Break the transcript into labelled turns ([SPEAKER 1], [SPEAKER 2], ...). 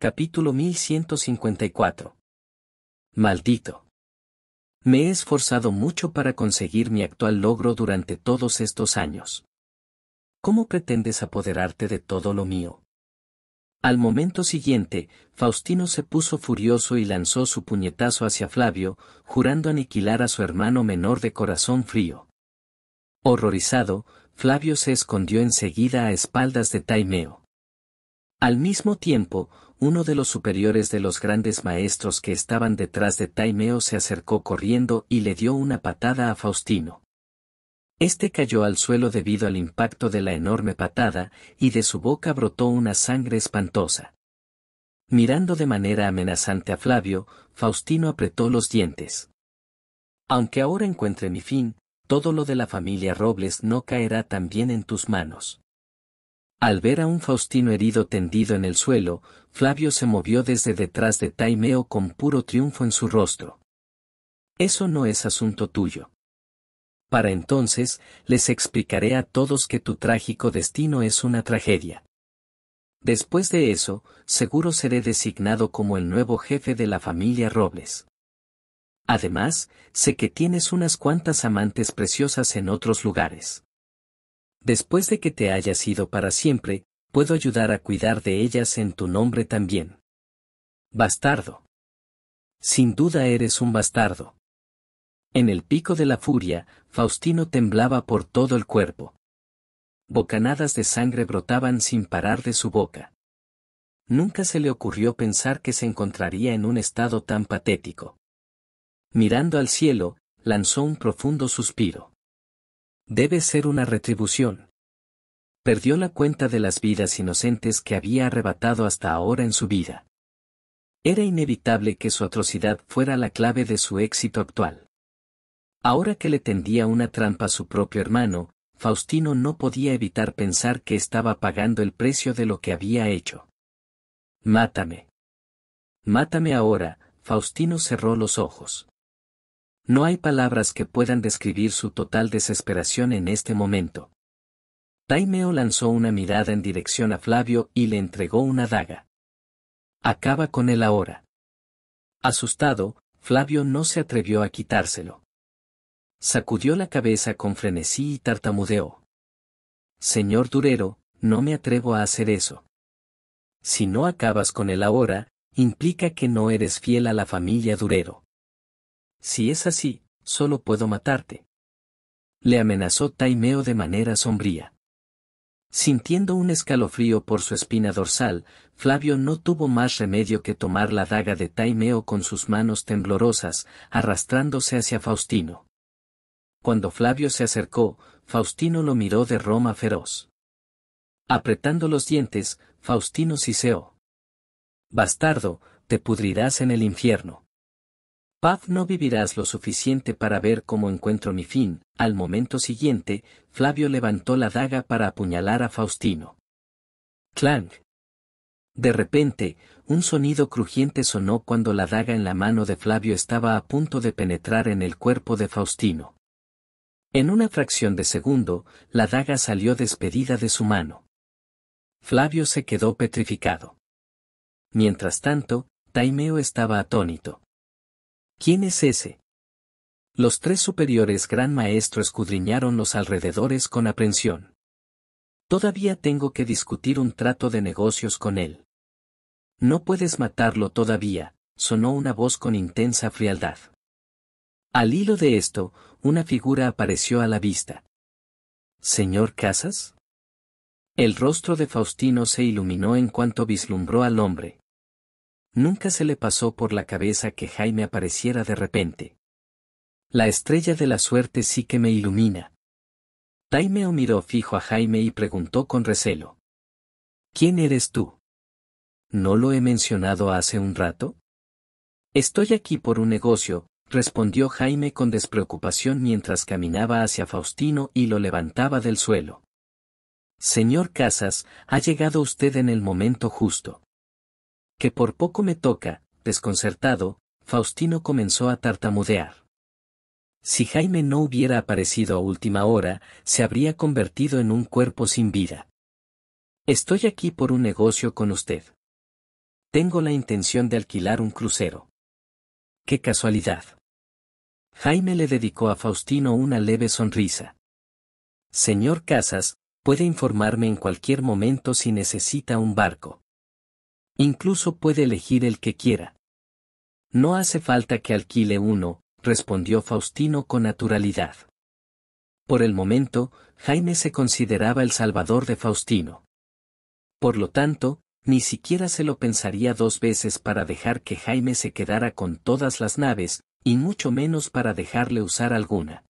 [SPEAKER 1] Capítulo 1154. Maldito. Me he esforzado mucho para conseguir mi actual logro durante todos estos años. ¿Cómo pretendes apoderarte de todo lo mío? Al momento siguiente, Faustino se puso furioso y lanzó su puñetazo hacia Flavio, jurando aniquilar a su hermano menor de corazón frío. Horrorizado, Flavio se escondió enseguida a espaldas de Taimeo. Al mismo tiempo, uno de los superiores de los grandes maestros que estaban detrás de Taimeo se acercó corriendo y le dio una patada a Faustino. Este cayó al suelo debido al impacto de la enorme patada, y de su boca brotó una sangre espantosa. Mirando de manera amenazante a Flavio, Faustino apretó los dientes. Aunque ahora encuentre mi fin, todo lo de la familia Robles no caerá también en tus manos. Al ver a un Faustino herido tendido en el suelo, Flavio se movió desde detrás de Taimeo con puro triunfo en su rostro. Eso no es asunto tuyo. Para entonces, les explicaré a todos que tu trágico destino es una tragedia. Después de eso, seguro seré designado como el nuevo jefe de la familia Robles. Además, sé que tienes unas cuantas amantes preciosas en otros lugares después de que te hayas ido para siempre, puedo ayudar a cuidar de ellas en tu nombre también. Bastardo. Sin duda eres un bastardo. En el pico de la furia, Faustino temblaba por todo el cuerpo. Bocanadas de sangre brotaban sin parar de su boca. Nunca se le ocurrió pensar que se encontraría en un estado tan patético. Mirando al cielo, lanzó un profundo suspiro. Debe ser una retribución. Perdió la cuenta de las vidas inocentes que había arrebatado hasta ahora en su vida. Era inevitable que su atrocidad fuera la clave de su éxito actual. Ahora que le tendía una trampa a su propio hermano, Faustino no podía evitar pensar que estaba pagando el precio de lo que había hecho. Mátame. Mátame ahora, Faustino cerró los ojos. No hay palabras que puedan describir su total desesperación en este momento. Taimeo lanzó una mirada en dirección a Flavio y le entregó una daga. Acaba con él ahora. Asustado, Flavio no se atrevió a quitárselo. Sacudió la cabeza con frenesí y tartamudeó. Señor Durero, no me atrevo a hacer eso. Si no acabas con él ahora, implica que no eres fiel a la familia Durero. Si es así, solo puedo matarte. Le amenazó Taimeo de manera sombría. Sintiendo un escalofrío por su espina dorsal, Flavio no tuvo más remedio que tomar la daga de Taimeo con sus manos temblorosas, arrastrándose hacia Faustino. Cuando Flavio se acercó, Faustino lo miró de Roma feroz. Apretando los dientes, Faustino siseó. Bastardo, te pudrirás en el infierno. Paz no vivirás lo suficiente para ver cómo encuentro mi fin. Al momento siguiente, Flavio levantó la daga para apuñalar a Faustino. Clang. De repente, un sonido crujiente sonó cuando la daga en la mano de Flavio estaba a punto de penetrar en el cuerpo de Faustino. En una fracción de segundo, la daga salió despedida de su mano. Flavio se quedó petrificado. Mientras tanto, Taimeo estaba atónito. ¿Quién es ese? Los tres superiores gran maestro escudriñaron los alrededores con aprensión. Todavía tengo que discutir un trato de negocios con él. No puedes matarlo todavía, sonó una voz con intensa frialdad. Al hilo de esto, una figura apareció a la vista. ¿Señor Casas? El rostro de Faustino se iluminó en cuanto vislumbró al hombre. Nunca se le pasó por la cabeza que Jaime apareciera de repente. La estrella de la suerte sí que me ilumina. Taimeo miró fijo a Jaime y preguntó con recelo. ¿Quién eres tú? ¿No lo he mencionado hace un rato? Estoy aquí por un negocio, respondió Jaime con despreocupación mientras caminaba hacia Faustino y lo levantaba del suelo. Señor Casas, ha llegado usted en el momento justo que por poco me toca, desconcertado, Faustino comenzó a tartamudear. Si Jaime no hubiera aparecido a última hora, se habría convertido en un cuerpo sin vida. Estoy aquí por un negocio con usted. Tengo la intención de alquilar un crucero. ¡Qué casualidad! Jaime le dedicó a Faustino una leve sonrisa. Señor Casas, puede informarme en cualquier momento si necesita un barco. Incluso puede elegir el que quiera. No hace falta que alquile uno, respondió Faustino con naturalidad. Por el momento, Jaime se consideraba el salvador de Faustino. Por lo tanto, ni siquiera se lo pensaría dos veces para dejar que Jaime se quedara con todas las naves, y mucho menos para dejarle usar alguna.